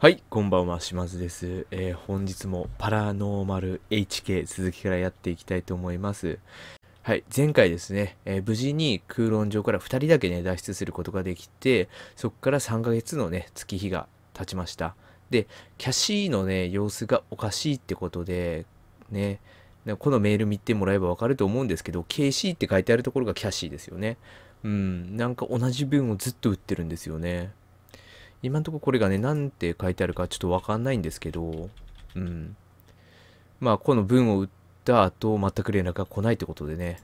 はい、こんばんは、島津です。えー、本日もパラノーマル HK 続きからやっていきたいと思います。はい、前回ですね、えー、無事に空論上から2人だけね、脱出することができて、そこから3ヶ月のね、月日が経ちました。で、キャシーのね、様子がおかしいってことで、ね、このメール見てもらえばわかると思うんですけど、KC って書いてあるところがキャシーですよね。うん、なんか同じ文をずっと打ってるんですよね。今んとここれがね、なんて書いてあるかちょっとわかんないんですけど、うん。まあ、この文を打った後、全く連絡が来ないってことでね、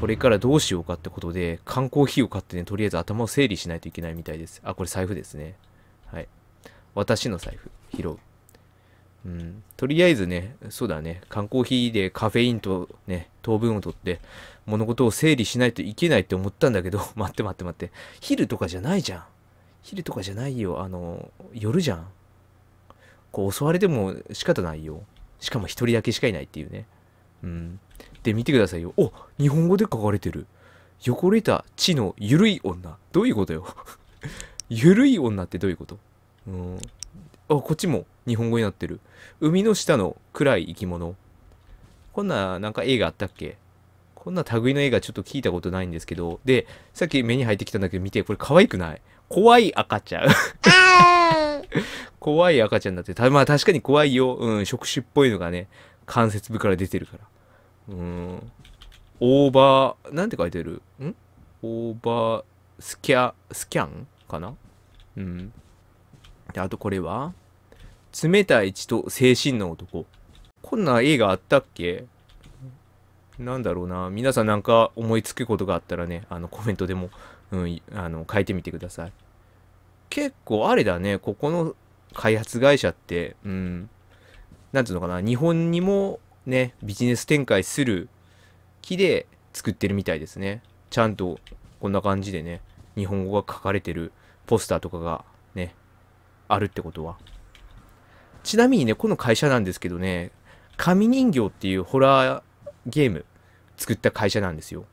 これからどうしようかってことで、缶コーヒーを買ってね、とりあえず頭を整理しないといけないみたいです。あ、これ財布ですね。はい。私の財布、拾う。うん、とりあえずね、そうだね、缶コーヒーでカフェインとね、糖分をとって、物事を整理しないといけないって思ったんだけど、待って待って待って、昼とかじゃないじゃん。昼とかじゃないよ。あの、夜じゃん。こう、襲われても仕方ないよ。しかも一人だけしかいないっていうね。うん。で、見てくださいよ。お日本語で書かれてる。汚れた地のゆるい女。どういうことよ。ゆ るい女ってどういうことうん。あ、こっちも日本語になってる。海の下の暗い生き物。こんな、なんか映画あったっけこんな類の映画ちょっと聞いたことないんですけど。で、さっき目に入ってきたんだけど見て、これ可愛くない怖い赤ちゃん怖い赤ちゃんだってまあ確かに怖いよ、うん、触手っぽいのがね関節部から出てるからうんオーバーなんて書いてるんオーバースキャスキャンかなうんであとこれは冷たい血と精神の男こんな映画あったっけなんだろうな皆さんなんか思いつくことがあったらねあのコメントでもうん、あの変えてみてください。結構あれだね、ここの開発会社って、うん、何ていうのかな、日本にもね、ビジネス展開する木で作ってるみたいですね。ちゃんとこんな感じでね、日本語が書かれてるポスターとかがね、あるってことは。ちなみにね、この会社なんですけどね、紙人形っていうホラーゲーム作った会社なんですよ。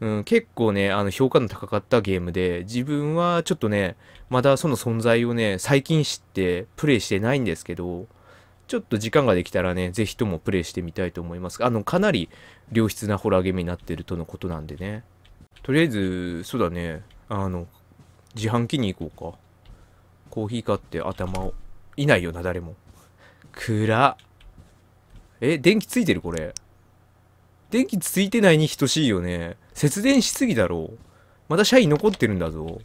うん、結構ね、あの評価の高かったゲームで、自分はちょっとね、まだその存在をね、最近知ってプレイしてないんですけど、ちょっと時間ができたらね、ぜひともプレイしてみたいと思います。あの、かなり良質なホラーゲームになってるとのことなんでね。とりあえず、そうだね、あの、自販機に行こうか。コーヒー買って頭を。いないよな、誰も。暗え、電気ついてるこれ。電気ついてないに等しいよね。節電しすぎだろう。まだ社員残ってるんだぞ。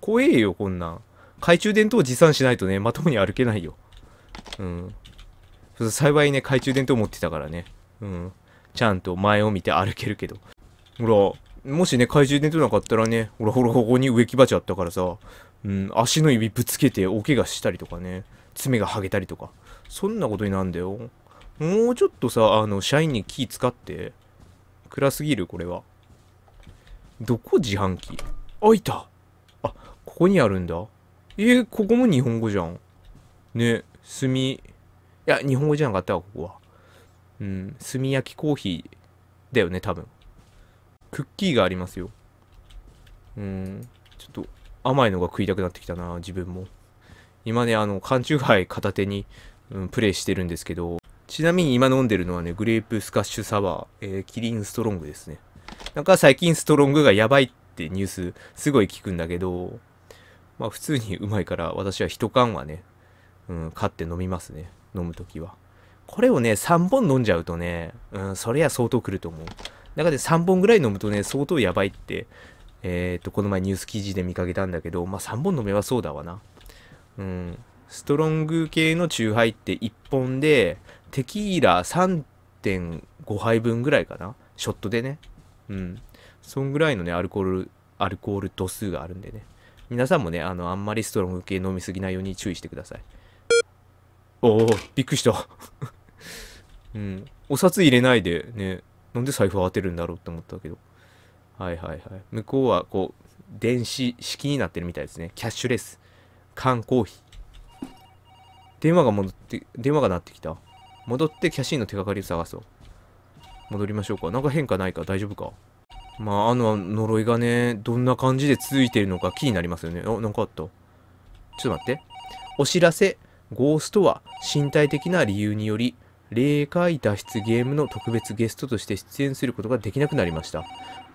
怖えよ、こんなん。懐中電灯を持参しないとね、まともに歩けないよ。うん。幸いね、懐中電灯持ってたからね。うん。ちゃんと前を見て歩けるけど。ほら、もしね、懐中電灯なかったらね、ほらほら、ここに植木鉢あったからさ、うん、足の指ぶつけて大怪我したりとかね、爪が剥げたりとか、そんなことになんだよ。もうちょっとさ、あの、社員に気使って。暗すぎる、これは。どこ自販機あ、いたあ、ここにあるんだ。えー、ここも日本語じゃん。ね、炭。いや、日本語じゃなかったわ、ここは。うん、炭焼きコーヒーだよね、多分。クッキーがありますよ。うん、ちょっと甘いのが食いたくなってきたな、自分も。今ね、あの、缶チューハイ片手に、うん、プレイしてるんですけど、ちなみに今飲んでるのはね、グレープスカッシュサワー、えー、キリンストロングですね。なんか最近ストロングがやばいってニュースすごい聞くんだけど、まあ普通にうまいから私は一缶はね、うん、買って飲みますね。飲むときは。これをね、3本飲んじゃうとね、うん、それや相当来ると思う。だから3本ぐらい飲むとね、相当やばいって、えっ、と、この前ニュース記事で見かけたんだけど、まあ3本飲めばそうだわな。うん。ストロング系のチューハイって1本で、テキーラ3.5杯分ぐらいかなショットでねうんそんぐらいのねアルコールアルコール度数があるんでね皆さんもねあのあんまりストロング系飲みすぎないように注意してくださいおおびっくりした うんお札入れないでねなんで財布を当てるんだろうって思ったけどはいはいはい向こうはこう電子式になってるみたいですねキャッシュレス缶コーヒー電話が戻って電話が鳴ってきた戻ってキャシーの手がかりを探そう。戻りましょうか。なんか変化ないか大丈夫かまあ、あの呪いがね、どんな感じで続いているのか気になりますよね。あ、なんかあった。ちょっと待って。お知らせ。ゴーストは身体的な理由により、霊界脱出ゲームの特別ゲストとして出演することができなくなりました。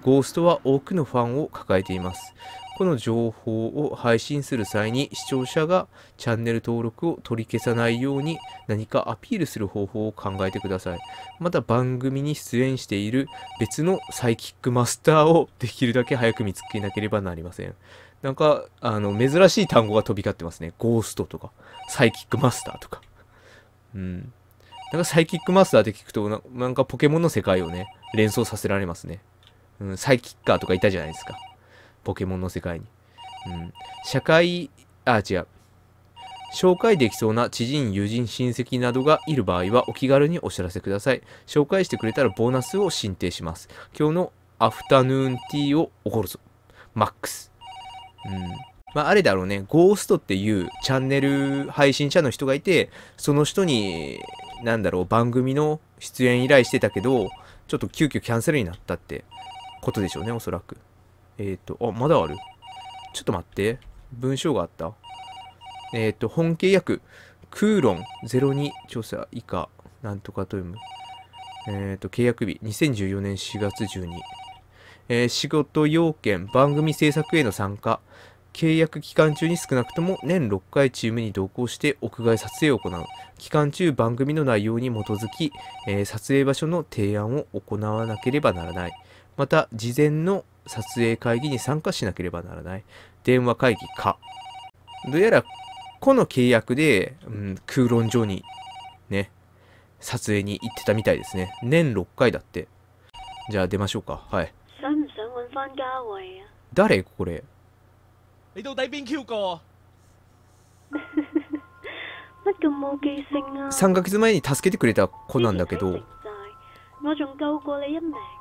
ゴーストは多くのファンを抱えています。この情報を配信する際に視聴者がチャンネル登録を取り消さないように何かアピールする方法を考えてください。また番組に出演している別のサイキックマスターをできるだけ早く見つけなければなりません。なんか、あの、珍しい単語が飛び交ってますね。ゴーストとか、サイキックマスターとか。うん。なんかサイキックマスターって聞くと、なんかポケモンの世界をね、連想させられますね。うん、サイキッカーとかいたじゃないですか。ポケモンの世界に。うん。社会、あ、違う。紹介できそうな知人、友人、親戚などがいる場合はお気軽にお知らせください。紹介してくれたらボーナスを申請します。今日のアフタヌーンティーをおごるぞ。マックス。うん。まあ、あれだろうね。ゴーストっていうチャンネル配信者の人がいて、その人に、なんだろう、番組の出演依頼してたけど、ちょっと急遽キャンセルになったってことでしょうね、おそらく。えっ、ー、と、あ、まだある。ちょっと待って。文章があった。えっ、ー、と、本契約、クーロン02調査以下、なんとかと読む。えっ、ー、と、契約日、2014年4月12。えー、仕事要件、番組制作への参加。契約期間中に少なくとも年6回チームに同行して屋外撮影を行う。期間中番組の内容に基づき、えー、撮影場所の提案を行わなければならない。また、事前の撮影会議に参加しなければならない。電話会議か。どうやら、この契約で、うん、空論上に、ね、撮影に行ってたみたいですね。年6回だって。じゃあ出ましょうか。はい。誰これ你到底 Q 乜咁冇性啊？三ヶ月前に助けてくれた子なんだけど。我仲救你一命。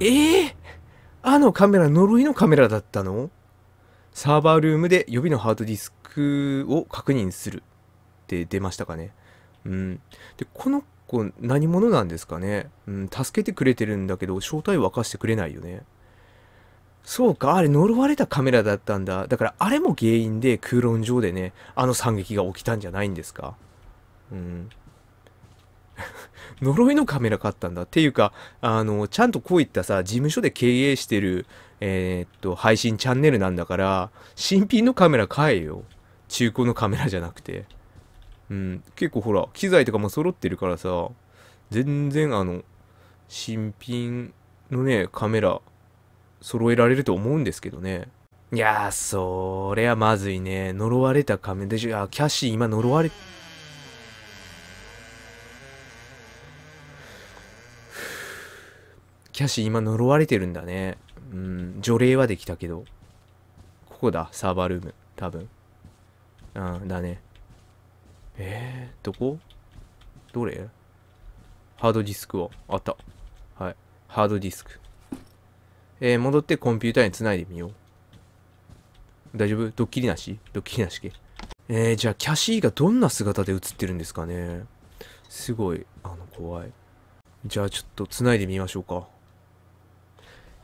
ええー、あのカメラ、呪いのカメラだったのサーバールームで予備のハードディスクを確認するって出ましたかね。うん。で、この子何者なんですかね。うん、助けてくれてるんだけど、正体を明かしてくれないよね。そうか、あれ呪われたカメラだったんだ。だからあれも原因で空論上でね、あの惨劇が起きたんじゃないんですか。うん。呪いのカメラ買ったんだ。っていうか、あの、ちゃんとこういったさ、事務所で経営してる、えー、っと、配信チャンネルなんだから、新品のカメラ買えよ。中古のカメラじゃなくて。うん、結構ほら、機材とかも揃ってるからさ、全然あの、新品のね、カメラ、揃えられると思うんですけどね。いやー、そりゃまずいね。呪われたカメラでしょ。あ、キャシー今呪われ、キャシー今呪われてるんだね。うん、除霊はできたけど。ここだ、サーバールーム。多分。うん、だね。えー、どこどれハードディスクを。あった。はい。ハードディスク。えー、戻ってコンピューターにつないでみよう。大丈夫ドッキリなしドッキリなしけ。えー、じゃあ、キャシーがどんな姿で映ってるんですかねすごい、あの、怖い。じゃあ、ちょっとつないでみましょうか。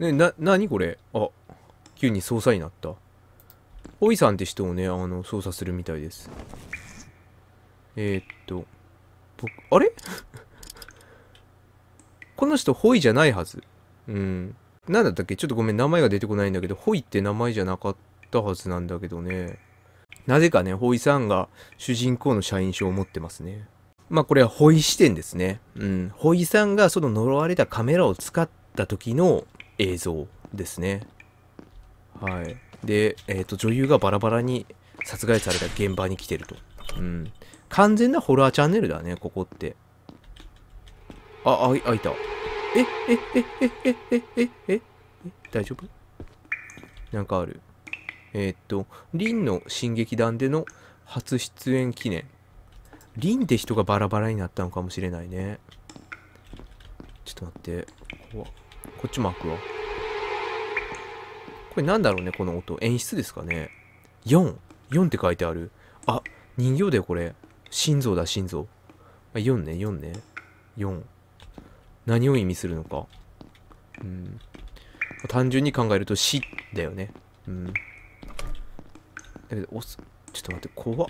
ね、な、何これあ、急に捜査になった。おいさんって人をね、あの、捜査するみたいです。えー、っと、僕、あれ この人、ホイじゃないはず。うん。なんだったっけちょっとごめん、名前が出てこないんだけど、ホイって名前じゃなかったはずなんだけどね。なぜかね、ホイさんが主人公の社員証を持ってますね。まあこれはホイ視点ですね。うん。ホイさんがその呪われたカメラを使った時の映像ですね。はい。で、えっ、ー、と、女優がバラバラに殺害された現場に来てると。うん。完全なホラーチャンネルだね、ここって。あ、あ、開いた。え、え、え、え、え、え、え、え、え、大丈夫なんかある。えー、っと、リンの新劇団での初出演記念。リンって人がバラバラになったのかもしれないね。ちょっと待って。こここっちも開くわ。これなんだろうね、この音。演出ですかね。4。4って書いてある。あ、人形だよ、これ。心臓だ、心臓。4ね、4ね。4。何を意味するのか。うん。単純に考えると死だよね。うん。だけど、おす、ちょっと待って、怖っ。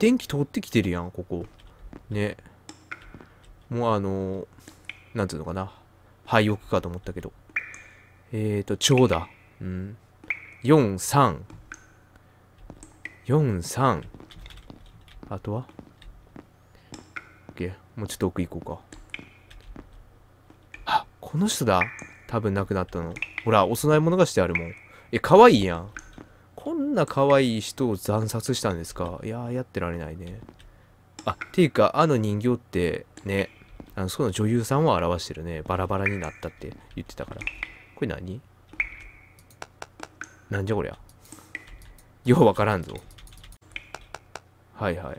電気通ってきてるやん、ここ。ね。もうあのー、なんていうのかな。置くかと思ったけど。えーと、蝶だ。うん。4、3。4、3。あとは ?OK。もうちょっと奥行こうか。あ、この人だ。多分亡くなったの。ほら、お供え物がしてあるもん。え、可愛いやん。こんな可愛い人を惨殺したんですかいやー、やってられないね。あ、ていうか、あの人形って、ね、あのそこの女優さんを表してるね。バラバラになったって言ってたから。これ何なんじゃこりゃ。ようわからんぞ。はいは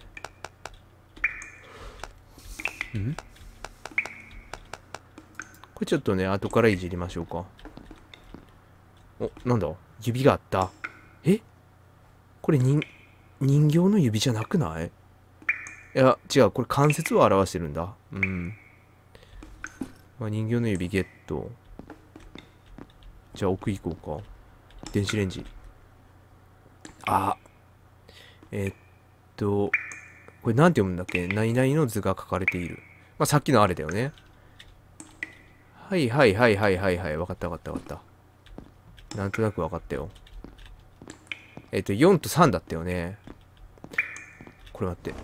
い。んこれちょっとね、後からいじりましょうか。お、なんだ指があった。えこれ人、人形の指じゃなくないいや、違う。これ関節を表してるんだ。うん。まあ、人形の指ゲット。じゃあ奥行こうか。電子レンジ。あえー、っと、これなんて読むんだっけ何々の図が書かれている。まあ、さっきのあれだよね。はいはいはいはいはいはい。わかったわかったわかった。なんとなくわかったよ。えー、っと、4と3だったよね。これ待って。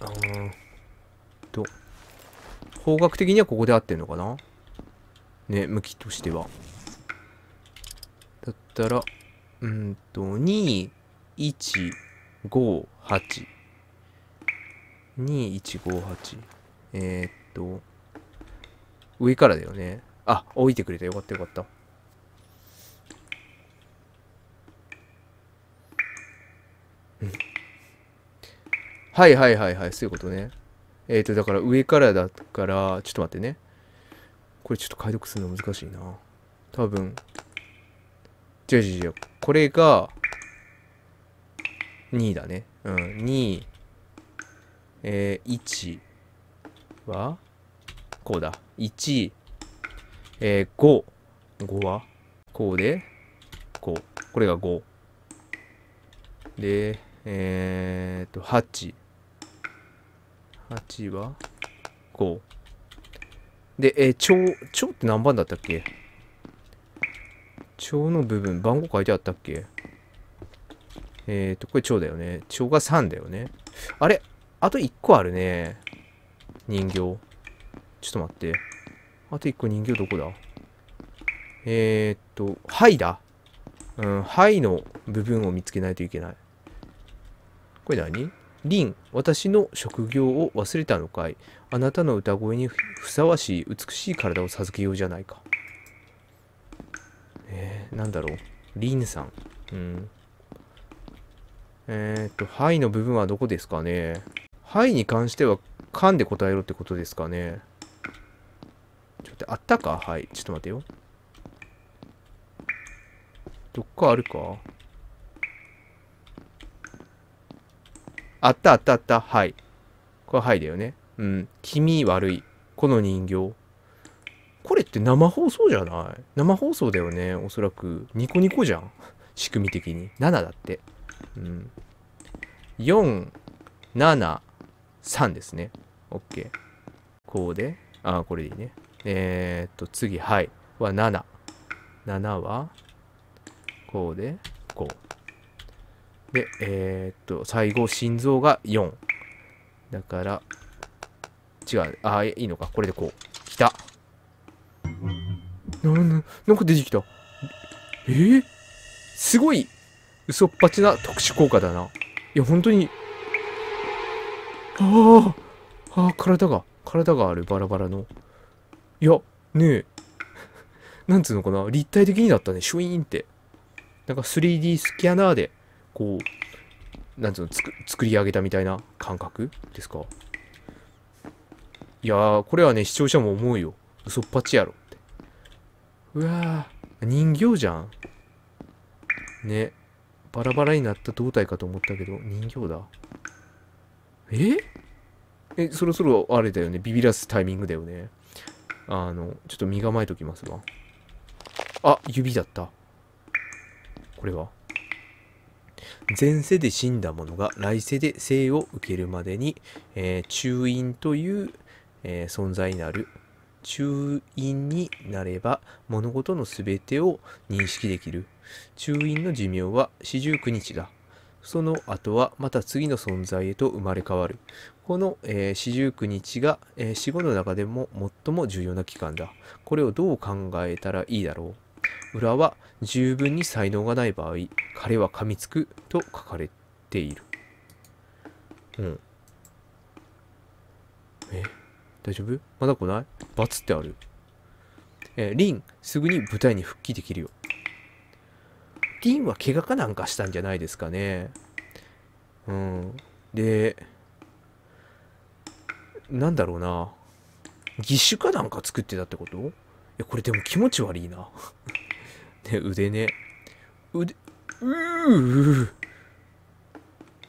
あー。方角的にはここで合ってんのかなね、向きとしては。だったら、うんと、2、1、5、8。2、1、5、8。えー、っと、上からだよね。あ、置いてくれた。よかったよかった。はいはいはいはい、そういうことね。えっ、ー、と、だから上からだから、ちょっと待ってね。これちょっと解読するの難しいな。多分。違う違う違う。これが、2だね。うん。2、えー、1は、こうだ。1、えー、5。5はこうで、こう。これが5。で、えー、っと、8。8は5。で、え蝶、蝶って何番だったっけ蝶の部分、番号書いてあったっけえっ、と、これ蝶だよね。蝶が3だよね。あれあと1個あるね。人形。ちょっと待って。あと1個人形どこだえっ、と、灰だ。うん、灰の部分を見つけないといけない。これ何リン、私の職業を忘れたのかいあなたの歌声にふさわしい美しい体を授けようじゃないか。えー、なんだろう。リンさん。うん。えっ、と、はいの部分はどこですかね。はいに関しては、噛んで答えろってことですかね。ちょっとあったかはい。ちょっと待てよ。どっかあるかあったあったあった。はい。これはいだよね。うん。気味悪い。この人形。これって生放送じゃない生放送だよね。おそらく。ニコニコじゃん。仕組み的に。7だって。うん。4、7、3ですね。OK。こうで。あ、これでいいね。えー、っと、次、はい。は7。7は、こうで、こう。で、えー、っと、最後、心臓が4。だから、違う。ああ、いいのか。これでこう。きた。な、な、なんか出てきた。えー、すごい嘘っぱちな特殊効果だな。いや、本当に。ああ、ああ、体が、体がある、バラバラの。いや、ねえ。なんつうのかな、立体的になったね、シュイーンって。なんか 3D スキャナーでこう、なんつうの、作り上げたみたいな感覚ですかいやー、これはね、視聴者も思うよ。嘘っぱちやろって。うわー、人形じゃん。ね。バラバラになった胴体かと思ったけど、人形だ。ええ、そろそろあれだよね。ビビらすタイミングだよね。あの、ちょっと身構えときますわ。あ、指だった。これは前世で死んだ者が来世で生を受けるまでに、えー、中陰という、えー、存在になる。中陰になれば物事の全てを認識できる。中陰の寿命は四十九日だ。その後はまた次の存在へと生まれ変わる。この、え四十九日が、えー、死後の中でも最も重要な期間だ。これをどう考えたらいいだろう裏は十分に才能がない場合、彼は噛みつくと書かれている。うん。え大丈夫まだ来ないバツってある。えー、リン、すぐに舞台に復帰できるよ。リンは怪我かなんかしたんじゃないですかね。うん。で、なんだろうな。義手かなんか作ってたってことこれでも気持ち悪いな。ね、腕ね。腕、う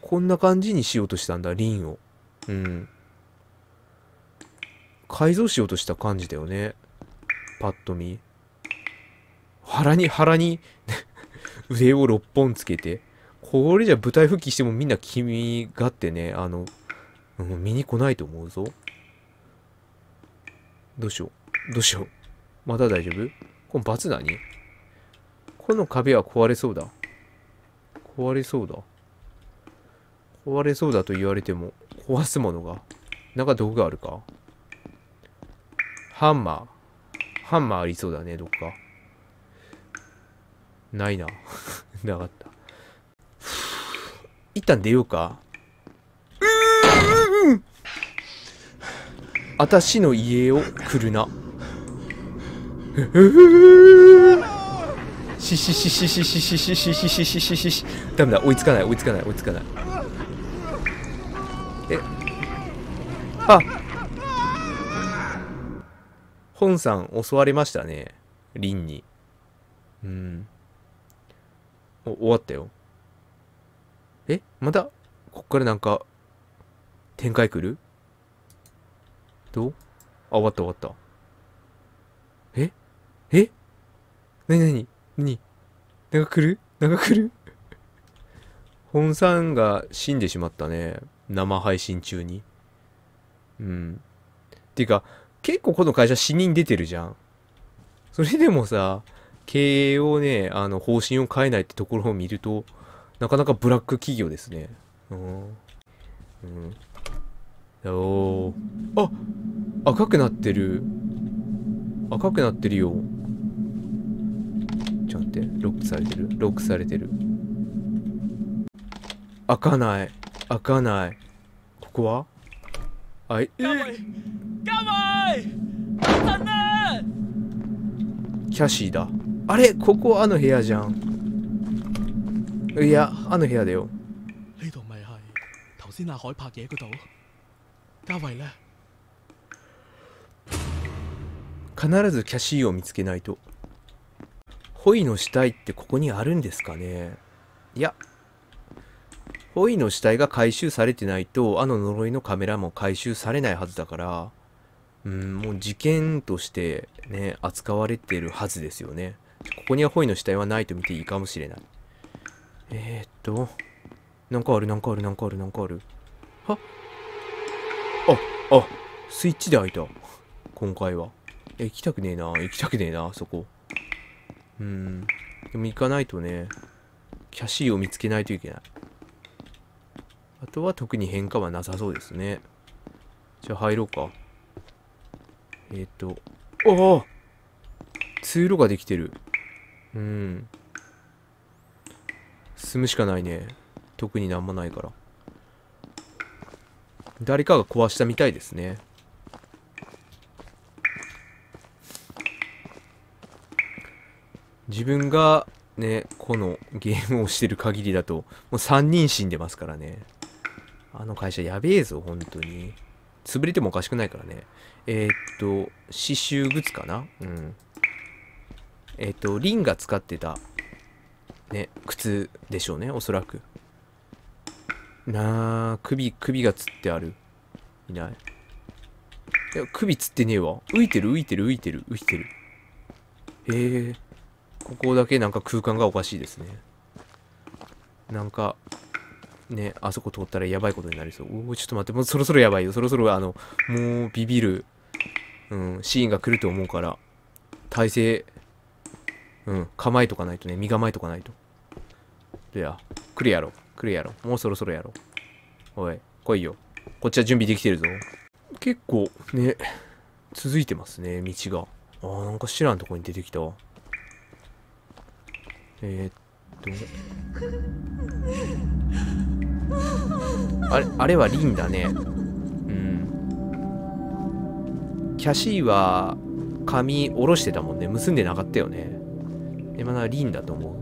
こんな感じにしようとしたんだ、リンを。うん。改造しようとした感じだよね。パッと見。腹に、腹に 腕を6本つけて。これじゃ舞台復帰してもみんな君がってね、あの、うん、見に来ないと思うぞ。どうしよう。どうしよう。また大丈夫この罰何この壁は壊れそうだ。壊れそうだ。壊れそうだと言われても、壊すものが。なんか道があるかハンマー。ハンマーありそうだね、どっか。ないな。なかった。一旦出ようか。うーんあたしの家を来るな。しシしししししししししししシしダメだ追いつかない追いつかない追いつかないえあ本さん襲われましたねリンにうんお終わったよえまたこっからなんか展開来るどうあ終わった終わったなになになに長くる長来る本さんが死んでしまったね。生配信中に。うん。ていうか、結構この会社死人出てるじゃん。それでもさ、経営をね、あの、方針を変えないってところを見ると、なかなかブラック企業ですね。うん。うん。おー。あ赤くなってる。赤くなってるよ。ちょっと待ってロックされてるロックされてる開かない開かないここはあいえキャシーだあれここあの部屋じゃんいやあの部屋だよ先阿海拍嘢嗰度嘉慧呢必ずキャシーを見つけないと恋の死体ってここにあるんですかねいや、ホイの死体が回収されてないと、あの呪いのカメラも回収されないはずだから、うん、もう事件としてね、扱われてるはずですよね。ここにはホイの死体はないと見ていいかもしれない。えー、っと、なんかある、なんかある、なんかある、なんかある。はあ、あ、スイッチで開いた。今回は。え、行きたくねえな、行きたくねえな、そこ。うん。でも行かないとね、キャシーを見つけないといけない。あとは特に変化はなさそうですね。じゃあ入ろうか。えっ、ー、と、おお通路ができてる。うん。進むしかないね。特になんもないから。誰かが壊したみたいですね。自分がね、このゲームをしてる限りだと、もう3人死んでますからね。あの会社やべえぞ、本当に。潰れてもおかしくないからね。えー、っと、刺繍靴かなうん。えー、っと、リンが使ってた、ね、靴でしょうね、おそらく。なあ、首、首がつってある。いない。いや、首つってねえわ。浮いてる、浮いてる、浮いてる、浮いてる。ええ。ここだけなんか空間がおかしいですね。なんか、ね、あそこ通ったらやばいことになりそう。おちょっと待って、もうそろそろやばいよ。そろそろあの、もうビビる、うん、シーンが来ると思うから、体勢、うん、構えとかないとね、身構えとかないと。でや、来るやろ、来るやろ、もうそろそろやろ。おい、来いよ。こっちは準備できてるぞ。結構、ね、続いてますね、道が。あー、なんか知らんとこに出てきたわ。えー、っとあれあれはリンだねうんキャシーは髪下ろしてたもんね結んでなかったよねえまだリンだと思う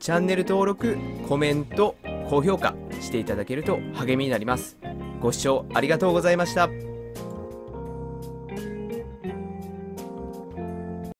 チャンネル登録コメント高評価していただけると励みになりますご視聴ありがとうございました